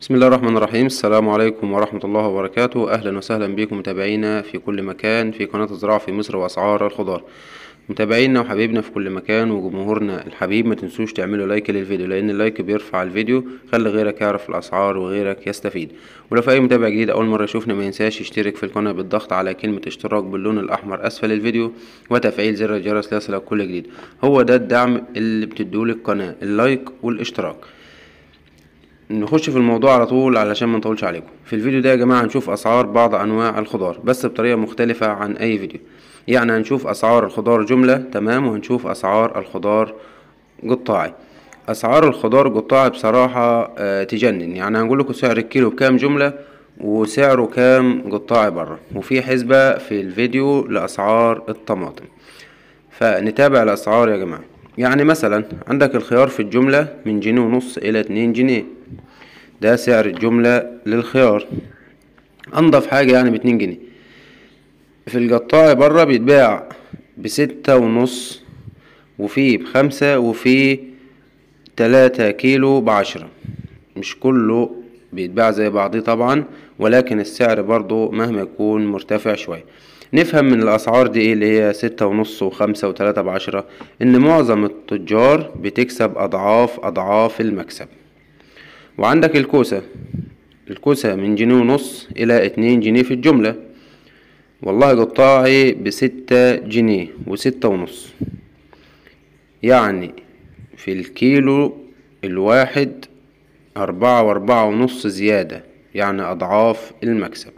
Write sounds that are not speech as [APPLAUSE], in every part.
بسم الله الرحمن الرحيم السلام عليكم ورحمة الله وبركاته أهلا وسهلا بكم متابعينا في كل مكان في قناة الزراعة في مصر وأسعار الخضار متابعينا وحبيبنا في كل مكان وجمهورنا الحبيب ما تنسوش تعملوا لايك للفيديو لان اللايك بيرفع الفيديو خلي غيرك يعرف الاسعار وغيرك يستفيد ولو في اي متابع جديد اول مره يشوفنا ما ينساش يشترك في القناه بالضغط على كلمه اشتراك باللون الاحمر اسفل الفيديو وتفعيل زر الجرس ليصلك كل جديد هو ده الدعم اللي بتدوه القناه اللايك والاشتراك نخش في الموضوع على طول علشان ما نطولش عليكم في الفيديو ده يا جماعه هنشوف اسعار بعض انواع الخضار بس بطريقه مختلفه عن اي فيديو يعني هنشوف اسعار الخضار جمله تمام وهنشوف اسعار الخضار قطاعي اسعار الخضار قطاعي بصراحه آه، تجنن يعني هنقول لكم سعر الكيلو بكام جمله وسعره كام قطاعي بره وفي حسبه في الفيديو لاسعار الطماطم فنتابع الاسعار يا جماعه يعني مثلا عندك الخيار في الجمله من جنيه ونص الى اتنين جنيه ده سعر الجملة للخيار انضف حاجة يعني باتنين جنيه في القطاع بره بيتباع بستة ونص وفي بخمسة وفي تلاتة كيلو بعشرة مش كله بيتباع زي بعضيه طبعا ولكن السعر برضو مهما يكون مرتفع شوية نفهم من الأسعار دي إيه اللي هي ستة ونص وخمسة وتلاتة بعشرة إن معظم التجار بتكسب أضعاف أضعاف المكسب وعندك الكوسة الكوسة من جنيه ونص إلى اتنين جنيه في الجملة والله قطاعي بستة جنيه وستة ونص يعني في الكيلو الواحد أربعة وأربعة ونص زيادة يعني أضعاف المكسب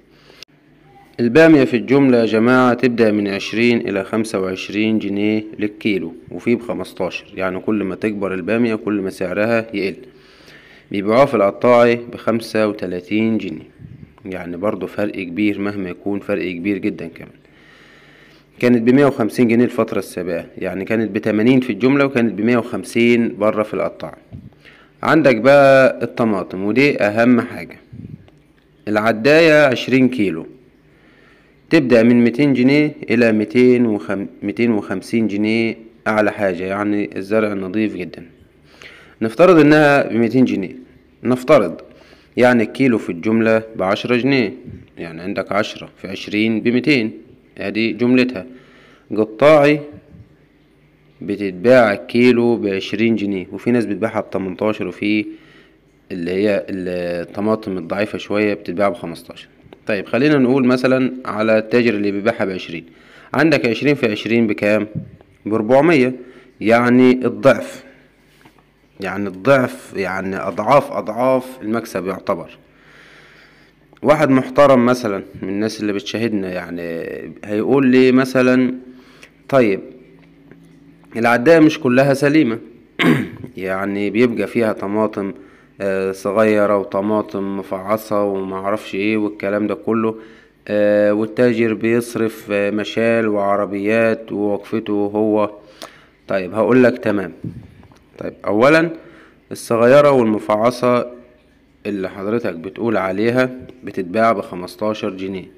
البامية في الجملة يا جماعة تبدأ من عشرين إلى خمسة وعشرين جنيه للكيلو وفي بخمستاشر يعني كل ما تكبر البامية كل ما سعرها يقل بيبيعوها في القطاعي بخمسة وتلاتين جنيه يعني برضو فرق كبير مهما يكون فرق كبير جدا كمان كانت بمية وخمسين جنيه الفترة السابقة يعني كانت بتمانين في الجملة وكانت بمية وخمسين برا في القطاع عندك بقى الطماطم ودي أهم حاجة العداية عشرين كيلو تبدأ من ميتين جنيه إلى ميتين وخم... ميتين وخمسين جنيه أعلى حاجة يعني الزرع نظيف جدا نفترض إنها بميتين جنيه نفترض يعني الكيلو في الجملة بعشرة جنيه يعني عندك عشرة في عشرين بميتين ادي جملتها قطاعي بتتباع الكيلو بعشرين جنيه وفي ناس بتباعها بتمنتاشر وفي اللي هي الطماطم الضعيفة شوية بتتباع بخمستاشر طيب خلينا نقول مثلا على التاجر اللي بيبيعها بعشرين عندك عشرين في عشرين بكام؟ بربعمية يعني الضعف يعني الضعف يعني أضعاف أضعاف المكسب يعتبر واحد محترم مثلا من الناس اللي بتشاهدنا يعني هيقول لي مثلا طيب العداية مش كلها سليمة [CLEARS THROAT] يعني بيبقى فيها طماطم آه، صغيرة وطماطم مفعصة ومعرفش ايه والكلام ده كله آه، والتاجر بيصرف آه، مشال وعربيات ووقفته هو طيب هقولك تمام طيب اولا الصغيرة والمفعصة اللي حضرتك بتقول عليها بتتباع بخمستاشر جنيه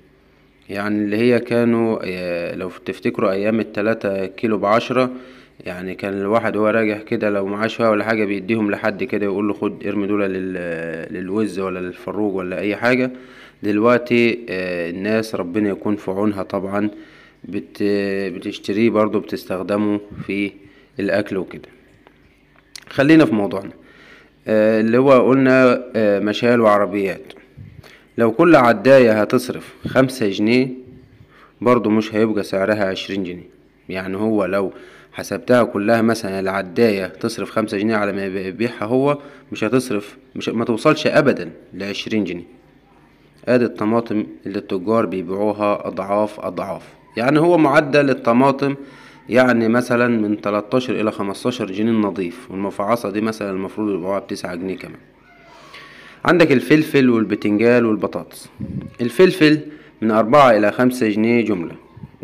يعني اللي هي كانوا آه، لو تفتكروا ايام التلاتة كيلو بعشرة يعني كان الواحد هو راجع كده لو معاه شوية ولا حاجة بيديهم لحد كده يقول له خد ارمي دول للوز ولا للفروج ولا اي حاجة دلوقتي آه، الناس ربنا يكون في عونها طبعا بتشتريه برضو بتستخدمه في الاكل وكده خلينا في موضوعنا آه، اللي هو قلنا آه، مشال وعربيات لو كل عداية هتصرف خمسة جنيه برضو مش هيبقى سعرها عشرين جنيه يعني هو لو حسبتها كلها مثلا العداية تصرف خمسة جنيه على ما يبيعها هو مش هتصرف مش ما توصلش أبدا لعشرين جنيه ادي الطماطم اللي التجار بيبيعوها أضعاف أضعاف يعني هو معدل الطماطم يعني مثلا من 13 إلى 15 جنيه نظيف والمفعصة دي مثلا المفروض ب بتسعة جنيه كمان عندك الفلفل والبتنجال والبطاطس الفلفل من أربعة إلى خمسة جنيه جملة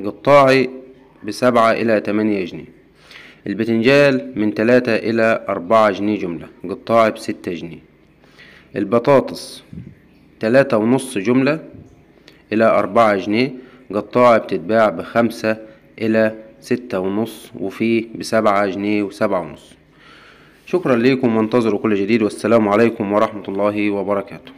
قطاعي بسبعة إلى تمانية جنيه البتنجال من تلاتة إلى أربعة جنيه جملة قطاعي بستة جنيه البطاطس تلاتة ونص جملة إلى أربعة جنيه قطاعي بتتباع بخمسة إلى ستة ونص وفيه بسبعة جنيه وسبعة ونص شكرا لكم وانتظروا كل جديد والسلام عليكم ورحمة الله وبركاته